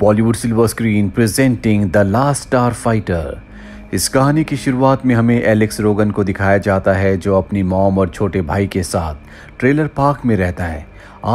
Bollywood silver screen presenting the last starfighter इस कहानी की शुरुआत में हमें एलेक्स रोगन को दिखाया जाता है जो अपनी मॉम और छोटे भाई के साथ ट्रेलर पार्क में रहता है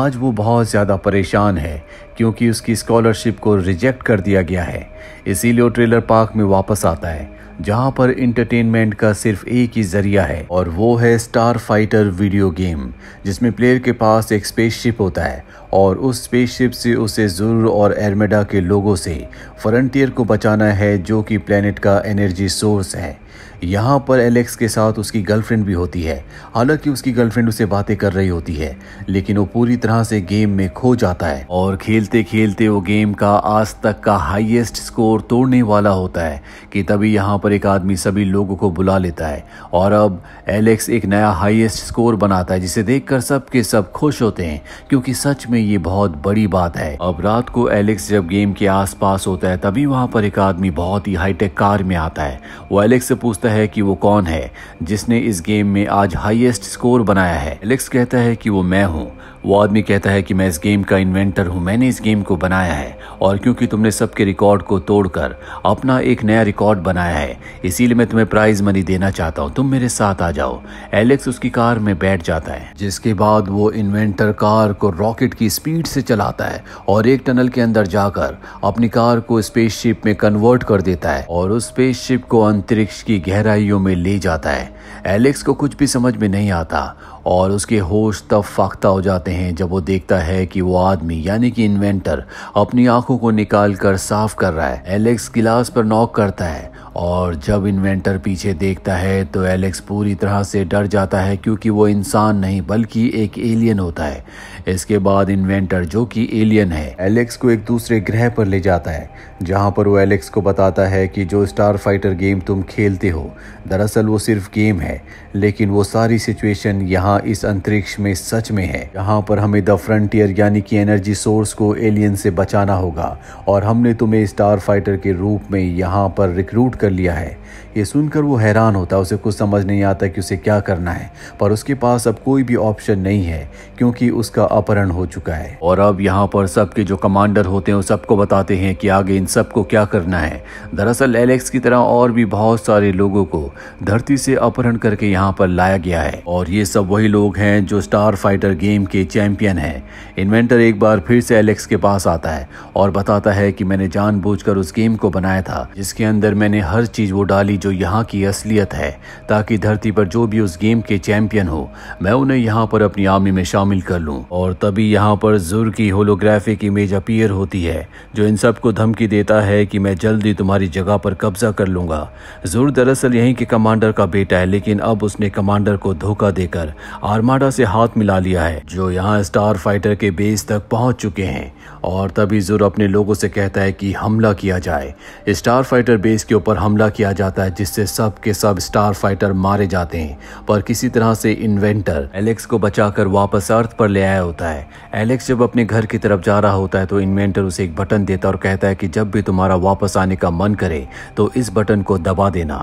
आज वो बहुत ज़्यादा परेशान है क्योंकि उसकी स्कॉलरशिप को रिजेक्ट कर दिया गया है इसीलिए वो ट्रेलर पार्क में वापस आता है जहां पर इंटरटेनमेंट का सिर्फ एक ही जरिया है और वो है स्टार फाइटर वीडियो गेम जिसमें प्लेयर के पास एक स्पेसशिप होता है और उस स्पेसशिप से उसे जुर और एर्मेडा के लोगों से फ्रंटियर को बचाना है जो कि प्लेनेट का एनर्जी सोर्स है यहाँ पर एलेक्स के साथ उसकी गर्लफ्रेंड भी होती है हालांकि उसकी गर्लफ्रेंड उसे बातें कर रही होती है लेकिन वो पूरी तरह से गेम में खो जाता है और खेलते खेलते वो गेम का आज तक का हाईएस्ट स्कोर तोड़ने वाला होता है कि तभी यहाँ पर एक आदमी सभी लोगों को बुला लेता है और अब एलेक्स एक नया हाइएस्ट स्कोर बनाता है जिसे देख सब के सब खुश होते हैं क्योंकि सच में ये बहुत बड़ी बात है अब रात को एलेक्स जब गेम के आस होता है तभी वहाँ पर एक आदमी बहुत ही हाईटेक कार में आता है वो एलेक्स से पूछता है है कि वो कौन है जिसने इस गेम में आज हाईएस्ट स्कोर बनाया है एलेक्स कहता है कि वो मैं हूँ वो आदमी कहता है कि मैं इस गेम का इन्वेंटर हूँ मैंने इस गेम को बनाया है और क्योंकि तुमने सबके रिकॉर्ड को तोड़कर अपना एक नया रिकॉर्ड बनाया है इसीलिए मैं तुम्हें प्राइज मनी देना चाहता हूँ तुम मेरे साथ आ जाओ एलेक्स उसकी कार में बैठ जाता है जिसके बाद वो इन्वेंटर कार को रॉकेट की स्पीड से चलाता है और एक टनल के अंदर जाकर अपनी कार को स्पेसशिप में कन्वर्ट कर देता है और उस स्पेसशिप को अंतरिक्ष की गहराइयों में ले जाता है एलेक्स को कुछ भी समझ में नहीं आता और उसके होश तब फाख्ता हो जाते हैं जब वो देखता है कि वो आदमी यानी कि इन्वेंटर अपनी आंखों को निकाल कर साफ कर रहा है एलेक्स गिलास पर नॉक करता है और जब इन्वेंटर पीछे देखता है तो एलेक्स पूरी तरह से डर जाता है क्योंकि वो इंसान नहीं बल्कि एक एलियन होता है इसके बाद इन्वेंटर जो कि एलियन है एलेक्स को एक दूसरे ग्रह पर ले जाता है जहां पर वो एलेक्स को बताता है कि जो स्टार फाइटर गेम तुम खेलते हो दरअसल वो सिर्फ गेम है लेकिन वो सारी सिचुएशन यहाँ इस अंतरिक्ष में सच में है यहाँ पर हमें द फ्रंटियर यानी कि एनर्जी सोर्स को एलियन से बचाना होगा और हमने तुम्हें स्टार फाइटर के रूप में यहाँ पर रिक्रूट कर लिया है ये सुनकर वो हैरान होता है उसे कुछ समझ नहीं आता कि उसे क्या करना है पर उसके पास अब कोई भी ऑप्शन नहीं है क्योंकि उसका अपहरण हो चुका है और अब यहाँ पर सबके जो कमांडर होते हैं सबको बताते हैं कि आगे इन सबको क्या करना है दरअसल एलेक्स की तरह और भी बहुत सारे लोगों को धरती से अपहरण करके यहाँ पर लाया गया है और ये सब वही लोग हैं जो स्टार फाइटर गेम के चैंपियन हैं इन्वेंटर एक बार फिर से एलेक्स के पास आता है और बताता है कि मैंने जान उस गेम को बनाया था जिसके अंदर मैंने हर चीज वो डाली जो यहाँ की असलियत है ताकि धरती पर जो भी उस गेम के चैंपियन हो मैं उन्हें यहाँ पर अपनी आर्मी में शामिल कर लूँ और और तभी यहाँ पर जुर की होलोग्राफिक इमेज अपीयर होती है जो इन सब को धमकी देता है कि मैं जल्दी तुम्हारी जगह पर कब्जा कर लूंगा जुर दरअसल यहीं के कमांडर का बेटा है लेकिन अब उसने कमांडर को धोखा देकर आर्माडा से हाथ मिला लिया है जो यहाँ स्टार फाइटर के बेस तक पहुंच चुके हैं और तभी जुर अपने लोगों से कहता है कि हमला किया जाए स्टार फाइटर बेस के ऊपर हमला किया जाता है जिससे सब के सब स्टार फाइटर मारे जाते हैं पर किसी तरह से इन्वेंटर एलेक्स को बचाकर वापस अर्थ पर ले आया होता है एलेक्स जब अपने घर की तरफ जा रहा होता है तो इन्वेंटर उसे एक बटन देता और कहता है कि जब भी तुम्हारा वापस आने का मन करे तो इस बटन को दबा देना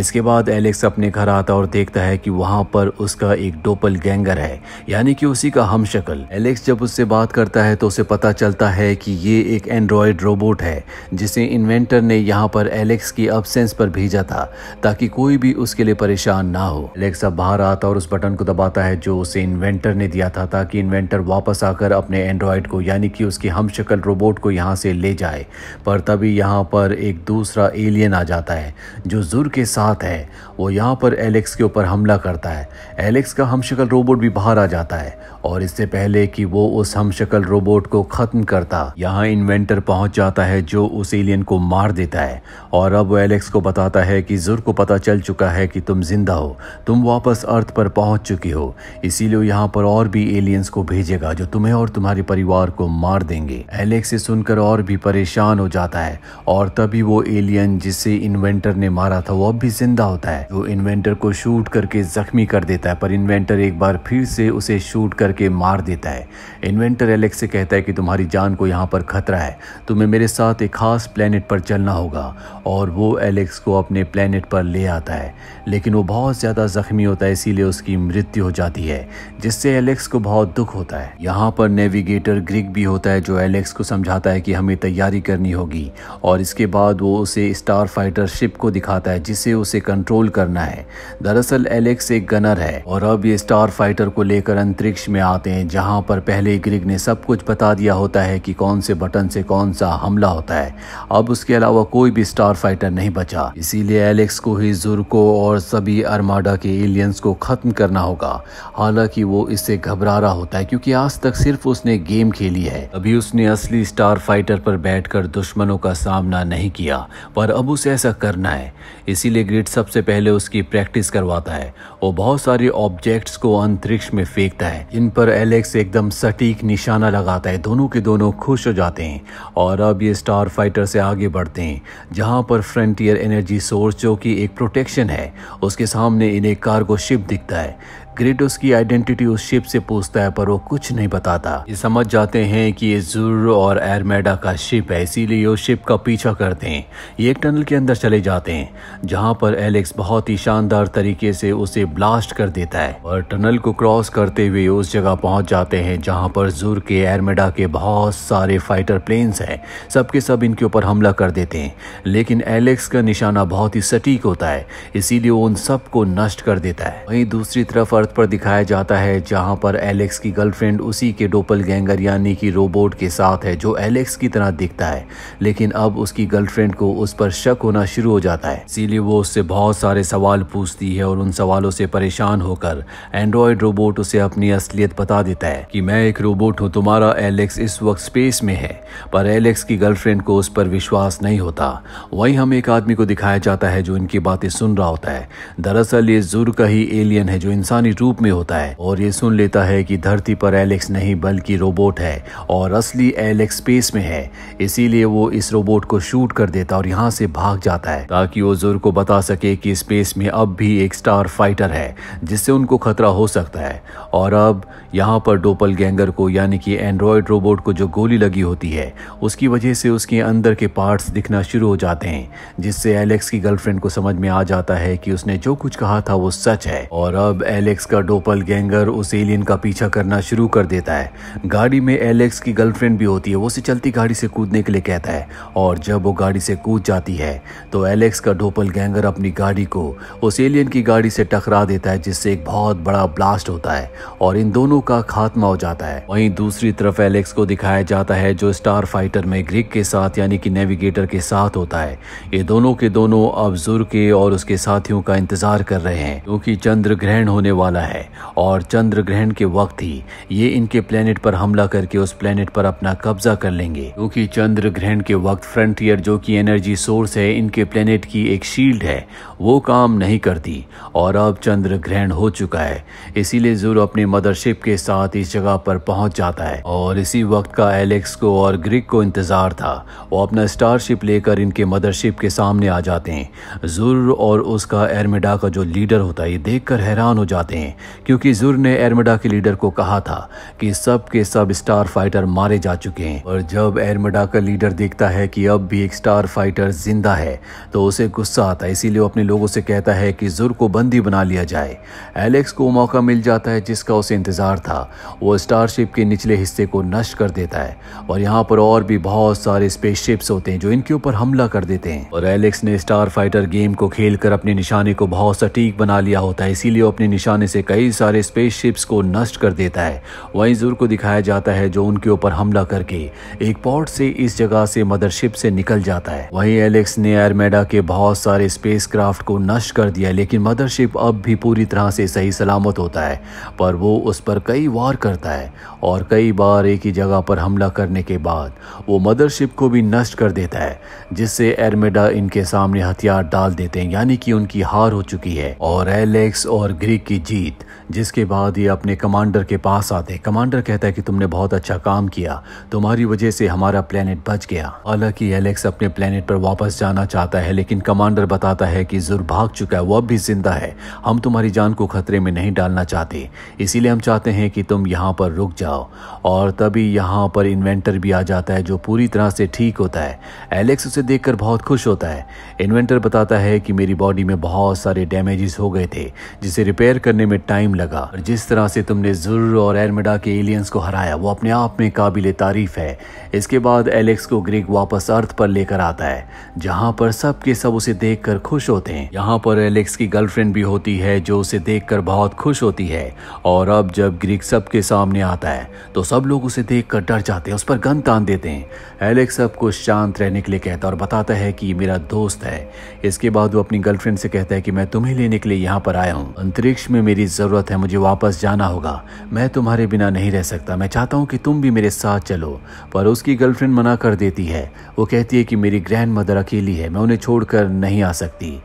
इसके बाद एलेक्स अपने घर आता और देखता है कि वहां पर उसका एक डोपल गैंगर है यानी कि उसी का हम शक्ल एलेक्स जब उससे बात करता है तो उसे पता चलता है कि ये एक एंड्रॉयड रोबोट है जिसे इन्वेंटर ने यहाँ पर एलेक्स की अबसेंस पर भेजा था ताकि कोई भी उसके लिए परेशान ना हो एलेक्स अब बाहर आता और उस बटन को दबाता है जो उसे इन्वेंटर ने दिया था ताकि इन्वेंटर सेंटर वापस आकर अपने एंड्रॉयड को यानी कि उसकी हमशक्ल रोबोट को यहाँ से ले जाए पर तभी यहाँ पर एक दूसरा एलियन आ जाता है जो जुर के साथ है वो यहाँ पर एलेक्स के ऊपर हमला करता है एलेक्स का शक्ल रोबोट भी बाहर आ जाता है और इससे पहले कि वो उस हमशक्ल रोबोट को ख़त्म करता यहाँ इन्वेंटर पहुँच जाता है जो उस एलियन को मार देता है और अब वो एलेक्स को बताता है कि जुर को पता चल चुका है कि तुम जिंदा हो तुम वापस अर्थ पर पहुँच चुकी हो इसीलिए यहाँ पर और भी एलियंस को भेज भेजेगा जो तुम्हें और तुम्हारे परिवार को मार देंगे एलेक्स इसे सुनकर और भी परेशान हो जाता है और तभी वो एलियन जिसे इन्वेंटर ने मारा था वो अब भी जिंदा होता है वो इन्वेंटर को शूट करके जख्मी कर देता है पर इन्वेंटर एक बार फिर से उसे शूट करके मार देता है इन्वेंटर एलेक्स से कहता है कि तुम्हारी जान को यहाँ पर खतरा है तुम्हें मेरे साथ एक खास प्लेनेट पर चलना होगा और वो एलेक्स को अपने प्लेनेट पर ले आता है लेकिन वो बहुत ज़्यादा जख्मी होता है इसीलिए उसकी मृत्यु हो जाती है जिससे एलेक्स को बहुत दुख होता है जाता है यहाँ पर नेविगेटर ग्रिग भी होता है जो एलेक्स को समझाता है कि हमें तैयारी करनी होगी और इसके बाद वो उसे स्टार फाइटर शिप को दिखाता है जिसे उसे कंट्रोल करना है दरअसल एलेक्स एक गनर है और अब ये स्टार फाइटर को लेकर अंतरिक्ष में आते हैं जहाँ पर पहले ग्रिग ने सब कुछ बता दिया होता है कि कौन से बटन से कौन सा हमला होता है अब उसके अलावा कोई भी स्टार फाइटर नहीं बचा इसीलिए एलेक्स को ही जुर्को और सभी अरमाडा के एलियंस को खत्म करना होगा हालांकि वो इससे घबरा रहा होता है क्योंकि क्योंकि आज तक सिर्फ उसने गेम खेली है अभी उसने असली स्टार फाइटर पर बैठकर दुश्मनों का सामना नहीं किया पर अब उसे ऐसा करना है इसीलिए ग्रिड सबसे पहले उसकी प्रैक्टिस करवाता है वो बहुत सारे ऑब्जेक्ट्स को अंतरिक्ष में फेंकता है इन पर एलेक्स एकदम सटीक निशाना लगाता है दोनों के दोनों खुश हो जाते हैं और अब ये स्टार फाइटर से आगे बढ़ते हैं जहाँ पर फ्रंटियर एनर्जी सोर्स जो कि एक प्रोटेक्शन है उसके सामने इन्हें कार्गो शिप दिखता है ग्रेटोस की आइडेंटिटी उस शिप से पूछता है पर वो कुछ नहीं बताता ये समझ जाते हैं कि ये जुर और एरमेडा का शिप है इसीलिए वो शिप का पीछा करते हैं ये एक टनल के अंदर चले जाते हैं जहाँ पर एलेक्स बहुत ही शानदार तरीके से उसे ब्लास्ट कर देता है और टनल को क्रॉस करते हुए उस जगह पहुंच जाते हैं जहाँ पर जुर के एरमेडा के बहुत सारे फाइटर प्लेन्स हैं सबके सब इनके ऊपर हमला कर देते हैं लेकिन एलेक्स का निशाना बहुत ही सटीक होता है इसीलिए वो उन सबको नष्ट कर देता है वहीं दूसरी तरफ अर्थ पर दिखाया जाता है जहां पर एलेक्स की गर्लफ्रेंड उसी के डोपल गैंगर यानी कि रोबोट के साथ है जो एलेक्स की तरह दिखता है लेकिन अब उसकी गर्लफ्रेंड को उस पर शक होना शुरू हो जाता है इसीलिए वो उससे बहुत सारे सवाल पूछती है और उन सवालों से परेशान होकर एंड्रॉयड रोबोट उसे अपनी असलियत बता देता है कि मैं एक रोबोट हूँ तुम्हारा एलेक्स इस वक्त स्पेस में है पर एलेक्स की गर्लफ्रेंड को उस पर विश्वास नहीं होता वही हम एक आदमी को दिखाया जाता है जो इनकी बातें सुन रहा होता है दरअसल ये जुर्ग का ही एलियन है जो इंसानी रूप में होता है और ये सुन लेता है कि धरती पर एलेक्स नहीं बल्कि रोबोट है और असली एलेक्स स्पेस में है इसीलिए वो इस रोबोट को शूट कर देता और यहाँ से भाग जाता है ताकि ओजोर को बता सके कि स्पेस में अब भी एक स्टार फाइटर है जिससे उनको खतरा हो सकता है और अब यहाँ पर डोपल गैंगर को यानी कि एंड्रॉयड रोबोट को जो गोली लगी होती है उसकी वजह से उसके अंदर के पार्ट्स दिखना शुरू हो जाते हैं जिससे एलेक्स की गर्लफ्रेंड को समझ में आ जाता है कि उसने जो कुछ कहा था वो सच है और अब एलेक्स एलेक्स का डोपल गैंगर उस एलियन का पीछा करना शुरू कर देता है गाड़ी में एलेक्स की गर्लफ्रेंड भी होती है वो उसे चलती गाड़ी से कूदने के लिए कहता है और जब वो गाड़ी से कूद जाती है तो एलेक्स का डोपल गैंगर अपनी गाड़ी को उस एलियन की गाड़ी से टकरा देता है जिससे एक बहुत बड़ा ब्लास्ट होता है और इन दोनों का खात्मा हो जाता है वही दूसरी तरफ एलेक्स को दिखाया जाता है जो स्टार फाइटर में ग्रिक के साथ यानी कि नेविगेटर के साथ होता है ये दोनों के दोनों अब जुर्के और उसके साथियों का इंतजार कर रहे हैं क्योंकि चंद्र ग्रहण होने वाला वाला है और चंद्र ग्रहण के वक्त ही ये इनके प्लेनेट पर हमला करके उस प्लेनेट पर अपना कब्जा कर लेंगे क्योंकि तो चंद्र ग्रहण के वक्त फ्रंटियर जो कि एनर्जी सोर्स है इनके प्लेनेट की एक शील्ड है वो काम नहीं करती और अब चंद्र ग्रहण हो चुका है इसीलिए जुर अपने मदरशिप के साथ इस जगह पर पहुंच जाता है और इसी वक्त का एलेक्स को और ग्रिक को इंतजार था वो अपना स्टारशिप लेकर इनके मदरशिप के सामने आ जाते हैं जुर और उसका एरमेडा का जो लीडर होता है ये देखकर हैरान हो जाते हैं हैं क्योंकि जुर ने एर्मडा के लीडर को कहा था कि सब के सब स्टार फाइटर मारे जा चुके हैं और जब एर्मडा का लीडर देखता है कि अब भी एक स्टार फाइटर जिंदा है तो उसे गुस्सा आता है इसीलिए वो अपने लोगों से कहता है कि जुर को बंदी बना लिया जाए एलेक्स को मौका मिल जाता है जिसका उसे इंतज़ार था वो स्टारशिप के निचले हिस्से को नष्ट कर देता है और यहाँ पर और भी बहुत सारे स्पेसशिप्स होते हैं जो इनके ऊपर हमला कर देते हैं और एलेक्स ने स्टार फाइटर गेम को खेलकर अपने निशाने को बहुत सटीक बना लिया होता है इसीलिए अपने निशाने से कई सारे स्पेसशिप्स को नष्ट कर देता है वहीं जुर को दिखाया जाता है जो उनके ऊपर हमला करके एक पॉट से इस जगह से मदरशिप से निकल जाता है वहीं एलेक्स ने एयरमेडा के बहुत सारे स्पेस क्राफ्ट को नष्ट कर दिया लेकिन मदरशिप अब भी पूरी तरह से सही सलामत होता है पर वो उस पर कई वार करता है और कई बार एक ही जगह पर हमला करने के बाद वो मदरशिप को भी नष्ट कर देता है जिससे एरमेडा इनके सामने हथियार डाल देते हैं यानी कि उनकी हार हो चुकी है और एलेक्स और ग्रीक की जीत जिसके बाद ये अपने कमांडर के पास आते कमांडर कहता है कि तुमने बहुत अच्छा काम किया तुम्हारी वजह से हमारा प्लेनेट बच गया हालांकि एलेक्स अपने प्लेनेट पर वापस जाना चाहता है लेकिन कमांडर बताता है कि जुर भाग चुका है वह भी जिंदा है हम तुम्हारी जान को खतरे में नहीं डालना चाहते इसीलिए हम चाहते हैं कि तुम यहाँ पर रुक जाओ और तभी यहाँ पर इन्वेंटर भी आ जाता है जो पूरी तरह से ठीक होता है एलेक्स उसे देख बहुत खुश होता है इन्वेंटर बताता है कि मेरी बॉडी में बहुत सारे डैमेजेस हो गए थे जिसे रिपेयर करने में टाइम लगा और जिस तरह से तुमने जुर और एरमिडा के एलियंस को हराया वो अपने आप में काबिल तारीफ है इसके बाद एलेक्स को ग्रेग वापस अर्थ पर लेकर आता है जहाँ पर सब के सब उसे देख खुश होते हैं यहाँ पर एलेक्स की गर्लफ्रेंड भी होती है जो उसे देख बहुत खुश होती है और अब जब ग्रीक सबके सामने आता है तो सब लोग उसे देख डर जाते हैं उस पर गन तान देते हैं एलेक्स सब सबको शांत रहने के लिए कहता और बताता है कि मेरा दोस्त है इसके बाद वो अपनी गर्लफ्रेंड से कहता है कि मैं तुम्हें लेने के लिए यहाँ पर आया हूँ अंतरिक्ष में मेरी जरूरत है मुझे वापस जाना होगा मैं तुम्हारे बिना नहीं रह सकता मैं चाहता हूँ कि तुम भी मेरे साथ चलो पर उसकी गर्लफ्रेंड मना कर देती है वो कहती है कि मेरी ग्रैंड मदर अकेली है मैं उन्हें छोड़कर नहीं आ सकती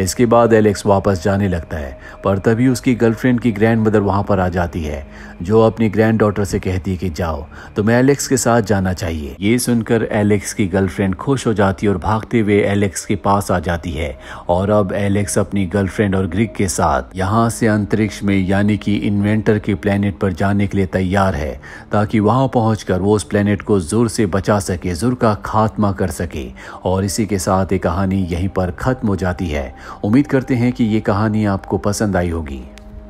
इसके बाद एलेक्स वापस जाने लगता है पर तभी उसकी गर्लफ्रेंड की ग्रैंड मदर वहाँ पर आ जाती है जो अपनी ग्रैंड डॉटर से कहती है कि जाओ तुम्हें एलेक्स के साथ जाना चाहिए ये सुनकर एलेक्स की गर्लफ्रेंड खुश हो जाती है और भागते हुए एलेक्स के पास आ जाती है और अब एलेक्स अपनी गर्लफ्रेंड और ग्रिक के साथ यहाँ से अंतरिक्ष में यानी कि इन्वेंटर के प्लेनेट पर जाने के लिए तैयार है ताकि वहाँ पहुँच वो उस प्लेनेट को जोर से बचा सके जोर का खात्मा कर सके और इसी के साथ ये कहानी यहीं पर ख़त्म हो जाती है उम्मीद करते हैं कि ये कहानी आपको पसंद आई होगी